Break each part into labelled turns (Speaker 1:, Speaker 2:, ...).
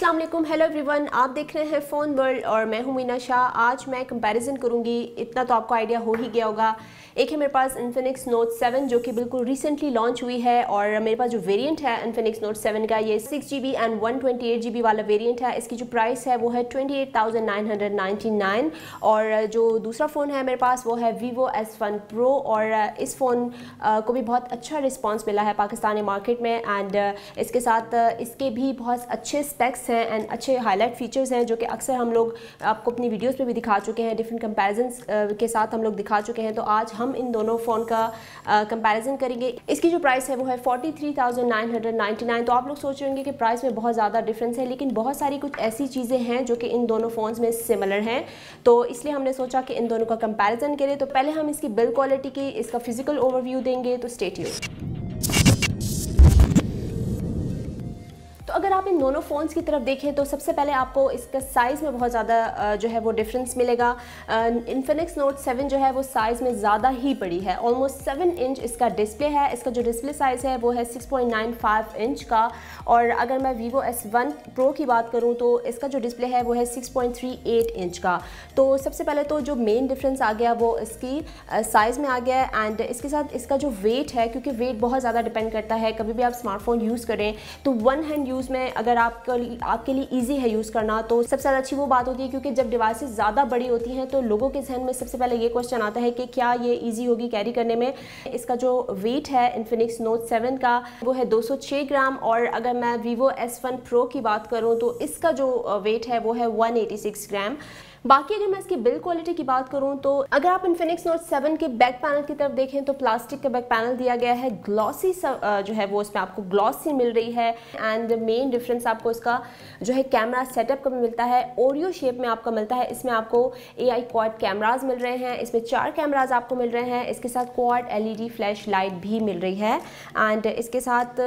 Speaker 1: अस्सलाम वालेकुम hello everyone आप देख रहे हैं फ़ोन वर्ल्ड और मैं हूं मीना शाह आज मैं कंपैरिजन करूंगी इतना तो आपको आइडिया हो ही गया होगा एक है मेरे पास इन्फिनिक्स नोट सेवन जो कि बिल्कुल रिसेंटली लॉन्च हुई है और मेरे पास जो वेरियंट है इन्फिनिक्स नोट सेवन का ये six G B and one twenty eight G B वाला वेरियंट है इसकी जो प्राइस है वो है twenty eight thousand nine hundred ninety nine और जो दूसरा फ़ोन है मेरे पास वो है वीवो एस वन प्रो और इस फ़ोन को भी बहुत अच्छा रिस्पॉन्स मिला है पाकिस्तानी मार्केट में एंड इसके साथ इसके भी बहुत अच्छे स्पेक्स हैं एंड अच्छे हाईलाइट फीचर्स हैं जो कि अक्सर हम लोग आपको अपनी वीडियोज़ में भी दिखा चुके हैं डिफरेंट कंपेरिजन के साथ हम लोग दिखा चुके हैं तो आज हम इन दोनों फ़ोन का कंपैरिजन करेंगे इसकी जो प्राइस है वो है 43,999 तो आप लोग सोच रहे होंगे कि प्राइस में बहुत ज़्यादा डिफरेंस है लेकिन बहुत सारी कुछ ऐसी चीज़ें हैं जो कि इन दोनों फ़ोन्स में सिमिलर हैं तो इसलिए हमने सोचा कि इन दोनों का कंपेरिजन करें तो पहले हम इसकी बिल्ड क्वालिटी की इसका फिजिकल ओवरव्यू देंगे तो स्टेट इन दोनों फ़ोन्स की तरफ देखें तो सबसे पहले आपको इसका साइज़ में बहुत ज़्यादा जो है वो डिफरेंस मिलेगा इन्फिनिक्स नोट सेवन जो है वो साइज़ में ज़्यादा ही बड़ी है ऑलमोस्ट सेवन इंच इसका डिस्प्ले है इसका जो डिस्प्ले साइज़ है वो है सिक्स इंच का और अगर मैं वीवो एस वन प्रो की बात करूँ तो इसका जो डिस्प्ले है वो है एट इंच का तो सबसे पहले तो जो मेन डिफरेंस आ गया वो इसकी साइज़ में आ गया है एंड इसके साथ इसका जो वेट है क्योंकि वेट बहुत ज़्यादा डिपेंड करता है कभी भी आप स्मार्टफोन यूज़ करें तो वन हैंड यूज़ में अगर आपको आपके लिए ईजी है यूज़ करना तो सबसे ज़्यादा अच्छी वो बात होती है क्योंकि जब डिवाइस ज़्यादा बड़ी होती हैं तो लोगों के जहन में सबसे पहले ये क्वेश्चन आता है कि क्या ये ईजी होगी कैरी करने में इसका जो वेट है इन्फिनिक्स नोट सेवन का वो है दो ग्राम और अगर मैं वीवो एस वन प्रो की बात करूँ तो इसका जो वेट है वो है वन ग्राम बाकी अगर मैं इसकी बिल्ड क्वालिटी की बात करूँ तो अगर आप इन्फिनिक्स नोट सेवन के बैक पैनल की तरफ देखें तो प्लास्टिक का बैक पैनल दिया गया है ग्लॉसी जो है वो इसमें आपको ग्लॉसी मिल रही है एंड मेन डिफरेंस आपको इसका जो है कैमरा सेटअप का मिलता है ओरियो शेप में आपका मिलता है इसमें आपको ए आई क्वाड कैमराज मिल रहे हैं इसमें चार कैमराज आपको मिल रहे हैं इसके साथ क्वाड डी फ्लैश लाइट भी मिल रही है एंड इसके साथ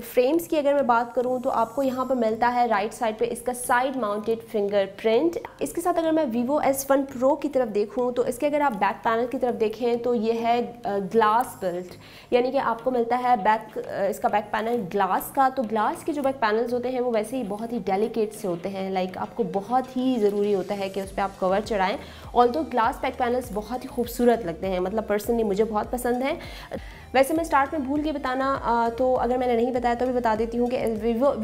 Speaker 1: फ्रेम्स की अगर मैं बात करूँ तो आपको यहाँ पर मिलता है राइट साइड पर इसका साइड माउंटेड फिंगर प्रिंट इसके साथ अगर मैं वीवो एस वन प्रो की तरफ देखूँ तो इसके अगर आप बैक पैनल की तरफ देखें तो ये है ग्लास बिल्ट यानी कि आपको मिलता है बैक इसका बैक पैनल ग्लास का तो ग्लास के जो बैक पैनल्स होते हैं वो वैसे ही बहुत ही डेलिकेट से होते हैं लाइक आपको बहुत ही ज़रूरी होता है कि उस पर आप कवर चढ़ाएँ ऑल ग्लास बैक पैनल्स बहुत ही खूबसूरत लगते हैं मतलब पर्सनली मुझे बहुत पसंद हैं वैसे मैं स्टार्ट में भूल के बताना तो अगर मैंने नहीं बताया तो भी बता देती हूँ कि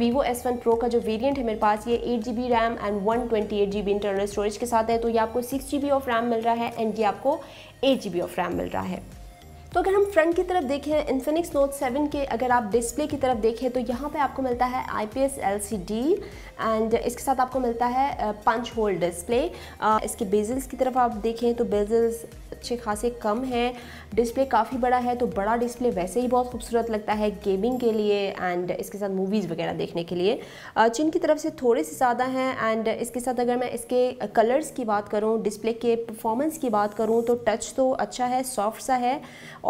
Speaker 1: वीवो एस वन प्रो का जो वेरिएंट है मेरे पास ये eight G B RAM and one twenty eight G B internal storage के साथ है तो ये आपको six G B of RAM मिल रहा है एंड ये आपको eight G B of RAM मिल रहा है तो अगर हम फ्रंट की तरफ देखें इन्फिनिक्स नोट 7 के अगर आप डिस्प्ले की तरफ देखें तो यहाँ पे आपको मिलता है I P S L C D and इसके साथ आपको मिलता है पंच होल डिस्प्ले इसके बेजल्स की तरफ आप देखें तो बेजल्स अच्छे खासे कम हैं डिस्प्ले काफ़ी बड़ा है तो बड़ा डिस्प्ले वैसे ही बहुत खूबसूरत लगता है गेमिंग के लिए एंड इसके साथ मूवीज़ वगैरह देखने के लिए चिन की तरफ से थोड़े से ज़्यादा हैं एंड इसके साथ अगर मैं इसके कलर्स की बात करूँ डिस्प्ले के परफॉर्मेंस की बात करूँ तो टच तो अच्छा है सॉफ्ट सा है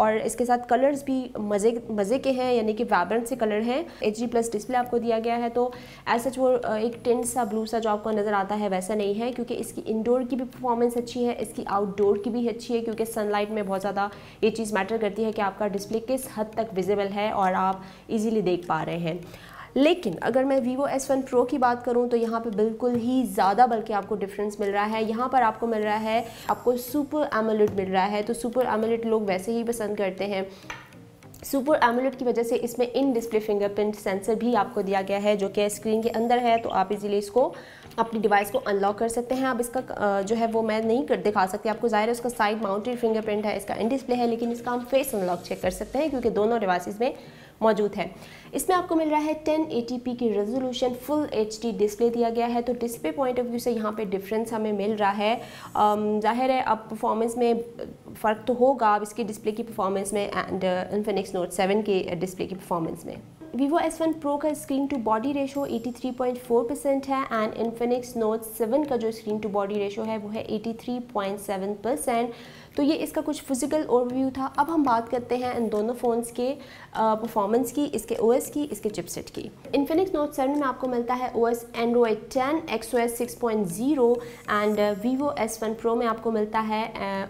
Speaker 1: और इसके साथ कलर्स भी मज़े मज़े के हैं यानी कि वैब्रेंट से कलर हैं एच प्लस डिस्प्ले आपको दिया गया है तो ऐसा सच वो एक टेंट सा ब्लू सा जो आपको नज़र आता है वैसा नहीं है क्योंकि इसकी इंडोर की भी परफॉर्मेंस अच्छी है इसकी आउटडोर की भी अच्छी है चाहिए क्योंकि सनलाइट में बहुत ज़्यादा ये चीज़ मैटर करती है कि आपका डिस्प्ले किस हद तक विजिबल है और आप इजीली देख पा रहे हैं लेकिन अगर मैं वीवो एस वन प्रो की बात करूं तो यहाँ पे बिल्कुल ही ज़्यादा बल्कि आपको डिफरेंस मिल रहा है यहाँ पर आपको मिल रहा है आपको सुपर एमोलेट मिल रहा है तो सुपर एमोलेट लोग वैसे ही पसंद करते हैं सुपर एमुलेट की वजह से इसमें इन डिस्प्ले फिंगरप्रिंट सेंसर भी आपको दिया गया है जो कि स्क्रीन के अंदर है तो आप इजीली इसको अपनी डिवाइस को अनलॉक कर सकते हैं अब इसका जो है वो मैं नहीं कर दिखा सकती आपको ज़ाहिर है उसका साइड माउंटेड फिंगरप्रिंट है इसका इन डिस्प्ले है लेकिन इसका हम फेस अनलॉक चेक कर सकते हैं क्योंकि दोनों डिवाइस में मौजूद है इसमें आपको मिल रहा है 1080p की रेजोल्यूशन फुल एच डिस्प्ले दिया गया है तो डिस्प्ले पॉइंट ऑफ व्यू से यहाँ पे डिफरेंस हमें मिल रहा है जाहिर है अब परफॉर्मेंस में फ़र्क तो होगा अब इसके डिस्प्ले की परफॉर्मेंस में एंड इन्फिनिक्स नोट सेवन के डिस्प्ले uh, की परफॉर्मेंस में वीवो S1 Pro का screen to body ratio 83.4 percent है एंड इन्फिनिक्स नोट 7 का जो स्क्रीन टू बॉडी रेशो है वो है 83.7 परसेंट तो ये इसका कुछ फिज़िकल ओवरव्यू था अब हम बात करते हैं इन दोनों फ़ोन्स के परफॉर्मेंस की इसके ओएस की इसके चिपसेट की इन्फिनिक्स नोट सेवन में आपको मिलता है OS Android ten X O S six point zero and Vivo S one Pro में आपको मिलता है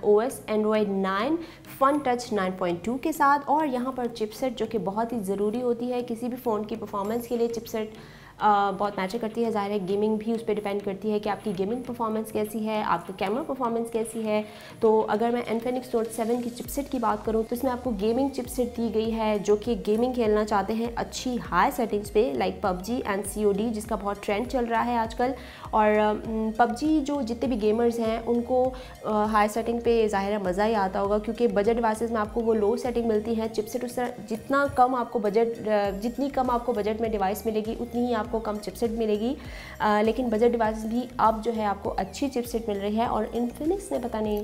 Speaker 1: O S Android nine Funtouch nine point two के साथ और यहाँ पर चिपसेट जो कि बहुत ही ज़रूरी होती है किसी भी फ़ोन की परफॉर्मेंस के लिए चिपसेट बहुत मैटर करती है ज़ाहिर है गेमिंग भी उस पर डिपेंड करती है कि आपकी गेमिंग परफॉर्मेंस कैसी है आपकी कैमरा परफॉर्मेंस कैसी है तो अगर मैं एनफेनिक्स नोट सेवन की चिपसेट की बात करूँ तो इसमें आपको गेमिंग चिपसेट दी गई है जो कि गेमिंग खेलना चाहते हैं अच्छी हाई सेटिंग्स पे लाइक पबजी एंड सी जिसका बहुत ट्रेंड चल रहा है आजकल और पबजी जो जितने भी गेमर्स हैं उनको हाई सेटिंग पे ज़ाहिर है मज़ा ही आता होगा क्योंकि बजट डिवाइसेस में आपको वो लो सेटिंग मिलती है चिपसेट उस तरह जितना कम आपको बजट जितनी कम आपको बजट में डिवाइस मिलेगी उतनी ही आप आपको कम चिपसेट मिलेगी आ, लेकिन बजट डिवाइस भी अब जो है आपको अच्छी चिपसेट मिल रही है और इन्फिनिक्स ने पता नहीं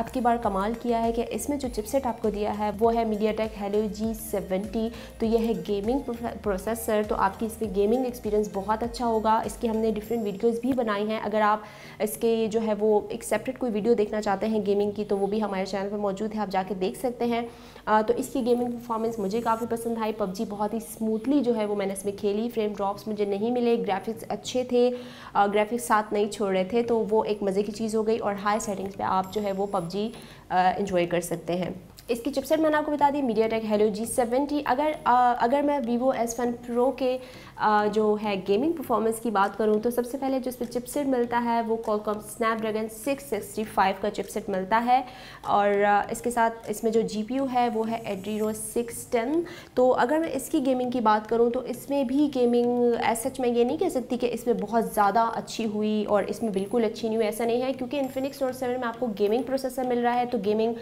Speaker 1: अब की बार कमाल किया है कि इसमें जो चिपसेट आपको दिया है वो है MediaTek Helio G seventy तो यह है गेमिंग प्रोसेसर तो आपकी इसके गेमिंग एक्सपीरियंस बहुत अच्छा होगा इसकी हमने डिफरेंट वीडियोज़ भी बनाई हैं अगर आप इसके जो है वो एक सेपरेट कोई वीडियो देखना चाहते हैं गेमिंग की तो वो भी हमारे चैनल पर मौजूद है आप जाके देख सकते हैं तो इसकी गेमिंग परफॉर्मेंस मुझे काफ़ी पसंद आई पबजी बहुत ही स्मूथली जो है वो मैंने इसमें खेली फ्रेम ड्रॉप्स मुझे नहीं मिले ग्राफिक्स अच्छे थे ग्राफिक्स साथ नहीं छोड़ रहे थे तो वो एक मज़े की चीज़ हो गई और हाई सेटिंग्स पर आप जो है वो पबजी जी इंजॉय uh, कर सकते हैं इसकी चिपसेट मैंने आपको बता दी MediaTek Helio G seventy अगर आ, uh, अगर मैं वीवो एस वन प्रो के आ, uh, जो है गेमिंग परफॉर्मेंस की बात करूं तो सबसे पहले जो पर चिपसेट मिलता है वो कॉलकॉम स्नैपड्रैगन 665 का चिपसेट मिलता है और आ, इसके साथ इसमें जो जी है वो है एड्रीरो 610 तो अगर मैं इसकी गेमिंग की बात करूँ तो इसमें भी गेमिंग एस सच मैं ये नहीं कह सकती कि इसमें बहुत ज़्यादा अच्छी हुई और इसमें बिल्कुल अच्छी नहीं हुई ऐसा नहीं है क्योंकि इन्फिनिक्स नोट सेवन में आपको गेमिंग प्रोसेस प्रोसेसर मिल रहा है तो गेमिंग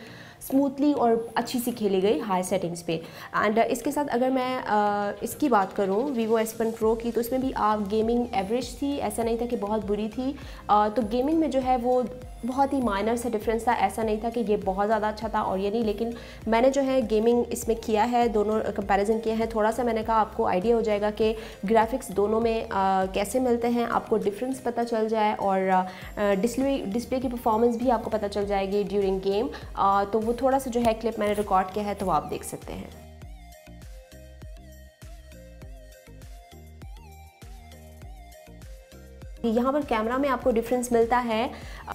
Speaker 1: स्मूथली और अच्छी सी खेली गई हाई सेटिंग्स पे एंड uh, इसके साथ अगर मैं आ, uh, इसकी बात करूँ वीवो एस वन प्रो की तो इसमें भी आप गेमिंग एवरेज थी ऐसा नहीं था कि बहुत बुरी थी आ, uh, तो गेमिंग में जो है वो बहुत ही माइनर सा डिफरेंस था ऐसा नहीं था कि ये बहुत ज़्यादा अच्छा था और ये नहीं लेकिन मैंने जो है गेमिंग इसमें किया है दोनों कंपैरिजन किया है थोड़ा सा मैंने कहा आपको आइडिया हो जाएगा कि ग्राफिक्स दोनों में आ, कैसे मिलते हैं आपको डिफरेंस पता चल जाए और डिस्प्ले डिस्प्ले की परफॉर्मेंस भी आपको पता चल जाएगी ड्यूरिंग गेम आ, तो वो थोड़ा सा जो है क्लिप मैंने रिकॉर्ड किया है तो आप देख सकते हैं यहाँ पर कैमरा में आपको डिफरेंस मिलता है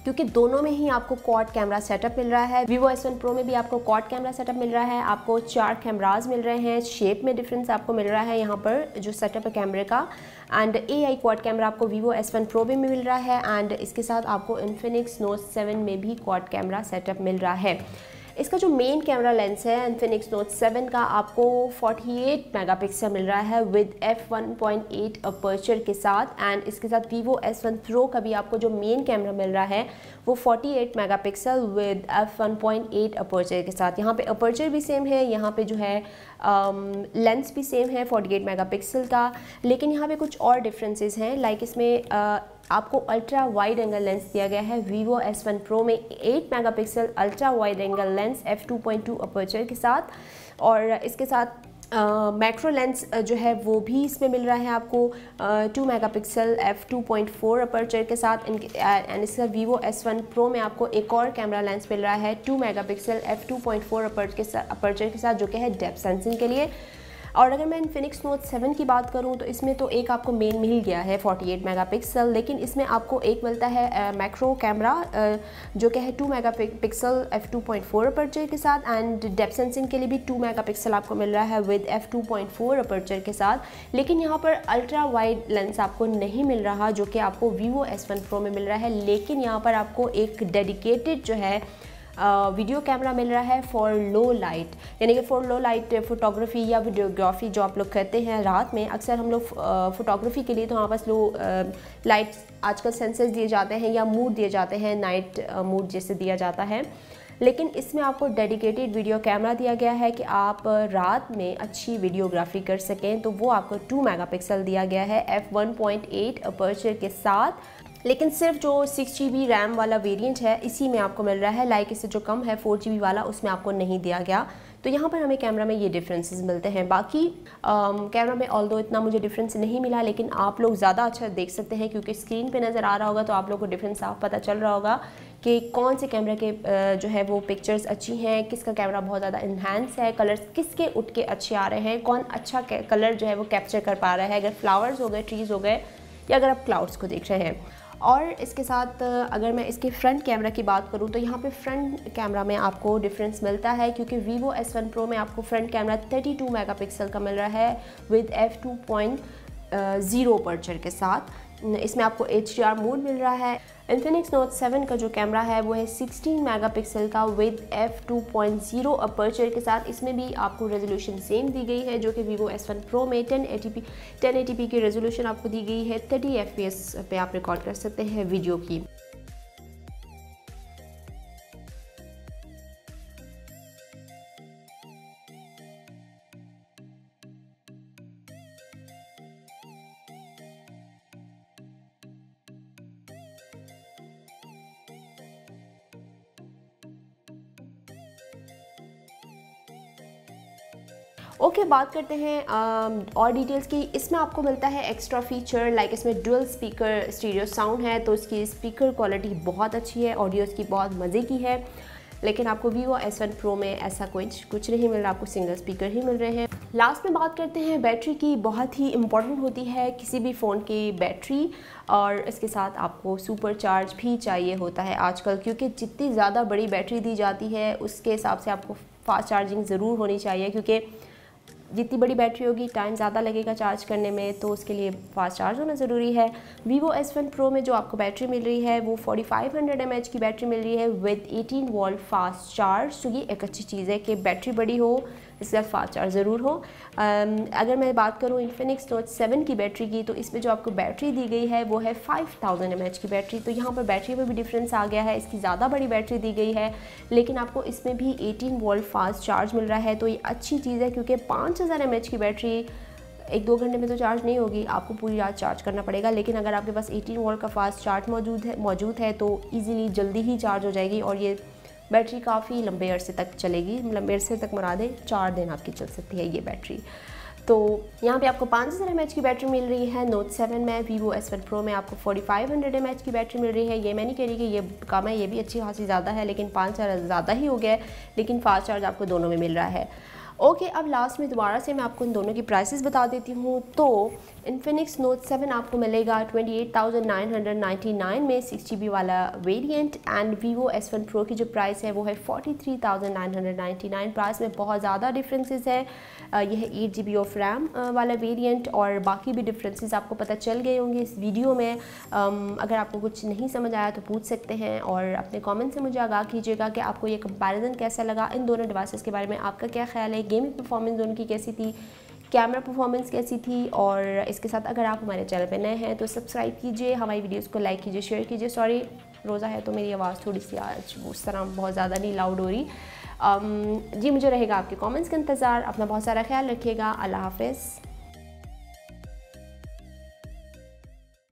Speaker 1: क्योंकि दोनों में ही आपको कॉड कैमरा सेटअप मिल रहा है वीवो एस वन प्रो में भी आपको कॉड कैमरा सेटअप मिल रहा है आपको चार कैमराज मिल रहे हैं शेप में डिफरेंस आपको मिल रहा है यहाँ पर जो सेटअप है कैमरे का and A I quad camera आपको वीवो एस वन प्रो में मिल रहा है एंड इसके साथ आपको इन्फिनिक्स नोट सेवन में भी क्वाड कैमरा सेटअप मिल रहा है इसका जो मेन कैमरा लेंस है इन्फिनिक्स नोट सेवन का आपको 48 मेगापिक्सल मिल रहा है with f one point aperture के साथ एंड इसके साथ वीवो एस वन प्रो का भी आपको जो मेन कैमरा मिल रहा है वो 48 pixel with f one point aperture के साथ यहाँ पे अपर्चर भी सेम है यहाँ पे जो है लेंस um, भी सेम है 48 मेगा का लेकिन यहाँ पे कुछ और डिफ्रेंसेज हैं लाइक इसमें uh, आपको अल्ट्रा वाइड एंगल लेंस दिया गया है वीवो एस वन प्रो में 8 megapixel ultra wide angle lens f two point two aperture के साथ और इसके साथ मैक्रो uh, लेंस जो है वो भी इसमें मिल रहा है आपको two megapixel f two point four aperture के साथ एंड इसका वीवो एस वन प्रो में आपको एक और कैमरा लेंस मिल रहा है two megapixel f two point four aperture के साथ अपर्चर के साथ जो कि है डेप सेंसिंग के लिए और अगर मैं इनफिनिक्स नोट सेवन की बात करूँ तो इसमें तो एक आपको मेन मिल गया है फोर्टी एट मेगा पिक्सल लेकिन इसमें आपको एक मिलता है मैक्रो कैमरा जो कि है two megapixel f two point four aperture के साथ एंड डेप सेंसिंग के लिए भी टू मेगा पिक्सल आपको मिल रहा है with f two point four aperture के साथ लेकिन यहाँ पर अल्ट्रा वाइड लेंस आपको नहीं मिल रहा जो कि आपको वीवो एस वन प्रो में मिल रहा है लेकिन यहाँ पर आपको एक डेडिकेटेड जो है वीडियो कैमरा मिल रहा है फॉर लो लाइट यानी कि फॉर लो लाइट फोटोग्राफी या वीडियोग्राफी जो आप लोग करते हैं रात में अक्सर हम लोग फोटोग्राफी के लिए तो हमारे पास लो लाइट आजकल सेंसर्स दिए जाते हैं या मूड दिए जाते हैं नाइट मूड जैसे दिया जाता है लेकिन इसमें आपको डेडिकेटेड वीडियो कैमरा दिया गया है कि आप रात में अच्छी वीडियोग्राफी कर सकें तो वो आपको 2 मेगापिक्सल दिया गया है f one point eight aperture के साथ लेकिन सिर्फ जो सिक्स जी रैम वाला वेरियंट है इसी में आपको मिल रहा है लाइक इससे जो कम है फोर जी वाला उसमें आपको नहीं दिया गया तो यहाँ पर हमें कैमरा में ये डिफरेंसेस मिलते हैं बाकी कैमरा um, में ऑल इतना मुझे डिफरेंस नहीं मिला लेकिन आप लोग ज़्यादा अच्छा देख सकते हैं क्योंकि स्क्रीन पे नज़र आ रहा होगा तो आप लोग को डिफरेंस साफ पता चल रहा होगा कि कौन से कैमरा के uh, जो है वो पिक्चर्स अच्छी हैं किसका कैमरा बहुत ज़्यादा इन्हेंस है कलर्स किसके उठ के अच्छे आ रहे हैं कौन अच्छा कलर जो है वो कैप्चर कर पा रहा है अगर फ्लावर्स हो गए ट्रीज़ हो गए या अगर आप क्लाउड्स को देख रहे हैं और इसके साथ अगर मैं इसके फ्रंट कैमरा की बात करूँ तो यहाँ पे फ्रंट कैमरा में आपको डिफरेंस मिलता है क्योंकि वीवो एस वन प्रो में आपको फ्रंट कैमरा 32 मेगापिक्सल का मिल रहा है with f two point zero aperture के साथ इसमें आपको एच मोड मिल रहा है इन्फिनिक्स नोट 7 का जो कैमरा है वो है 16 मेगापिक्सल का विद एफ 2.0 पॉइंट अपर्चर के साथ इसमें भी आपको रेजोल्यूशन सेम दी गई है जो कि वीवो S1 Pro में 10 ATP 1080p की रेजोल्यूशन आपको दी गई है 30 fps पे आप रिकॉर्ड कर सकते हैं वीडियो की ओके okay, बात करते हैं um, और डिटेल्स की इसमें आपको मिलता है एक्स्ट्रा फीचर लाइक इसमें डुअल स्पीकर स्टीरियो साउंड है तो इसकी स्पीकर क्वालिटी बहुत अच्छी है ऑडियो इसकी बहुत मज़े की है लेकिन आपको वीवो एस वन प्रो में ऐसा कुछ कुछ नहीं मिल रहा आपको सिंगल स्पीकर ही मिल रहे हैं लास्ट में बात करते हैं बैटरी की बहुत ही इंपॉर्टेंट होती है किसी भी फ़ोन की बैटरी और इसके साथ आपको सुपर चार्ज भी चाहिए होता है आजकल क्योंकि जितनी ज़्यादा बड़ी बैटरी दी जाती है उसके हिसाब से आपको फास्ट चार्जिंग ज़रूर होनी चाहिए क्योंकि जितनी बड़ी बैटरी होगी टाइम ज़्यादा लगेगा चार्ज करने में तो उसके लिए फास्ट चार्ज होना ज़रूरी है वीवो एस वन प्रो में जो आपको बैटरी मिल रही है वो 4500 mAh की बैटरी मिल रही है विद 18 वॉल्ट फास्ट चार्ज तो ये एक अच्छी चीज़ है कि बैटरी बड़ी हो इसका फास्ट चार्ज ज़रूर हो अगर मैं बात करूँ इन्फिनिक्स नोट सेवन की बैटरी की तो इसमें जो आपको बैटरी दी गई है वो है फाइव थाउजेंड एम एच की बैटरी तो यहाँ पर बैटरी में भी डिफरेंस आ गया है इसकी ज़्यादा बड़ी बैटरी दी गई है लेकिन आपको इसमें भी एटीन वॉल्ट फास्ट चार्ज मिल रहा है तो ये अच्छी चीज़ है क्योंकि पाँच हज़ार एम की बैटरी एक दो घंटे में तो चार्ज नहीं होगी आपको पूरी रात चार्ज करना पड़ेगा लेकिन अगर आपके पास 18 वोल्ट का फास्ट चार्ज मौजूद है मौजूद है तो ईज़िली जल्दी ही चार्ज हो जाएगी और ये बैटरी काफ़ी लंबे अरसे तक चलेगी लंबे अरसे तक मरा दे चार दिन आपकी चल सकती है ये बैटरी तो यहाँ पे आपको पाँच हज़ार एम की बैटरी मिल रही है नोट 7 में वीवो एस वन प्रो में आपको 4500 फाइव की बैटरी मिल रही है ये मैं नहीं कह रही कि ये कम है ये भी अच्छी खासी ज़्यादा है लेकिन पाँच हज़ार ज़्यादा ही हो गया है लेकिन फास्ट चार्ज आपको दोनों में मिल रहा है ओके अब लास्ट में दोबारा से मैं आपको इन दोनों की प्राइसेस बता देती हूँ तो इन्फिनिक्स नोट सेवन आपको मिलेगा 28,999 में सिक्स जी वाला variant and Vivo S one Pro की जो प्राइस है वो है 43,999 प्राइस में बहुत ज़्यादा डिफरेंसेस है यह है एट जी ऑफ रैम वाला वेरिएंट और बाकी भी डिफरेंसेस आपको पता चल गए होंगे इस वीडियो में अगर आपको कुछ नहीं समझ आया तो पूछ सकते हैं और अपने कॉमेंट से मुझे आगाह कीजिएगा कि आपको ये कंपेरिजन कैसा लगा इन दोनों डिवाइसेज़ के बारे में आपका क्या ख्याल है गेमिंग परफॉर्मेंस दोनों की कैसी थी कैमरा परफॉर्मेंस कैसी थी और इसके साथ अगर आप हमारे चैनल पर नए हैं तो सब्सक्राइब कीजिए हमारी वीडियोज़ को लाइक कीजिए शेयर कीजिए सॉरी रोज़ा है तो मेरी आवाज़ थोड़ी सी आज उस तरह बहुत ज़्यादा नहीं लाउड हो रही um, जी मुझे रहेगा आपके कमेंट्स का इंतज़ार अपना बहुत सारा ख्याल रखिएगा अल्लाह हाफिज़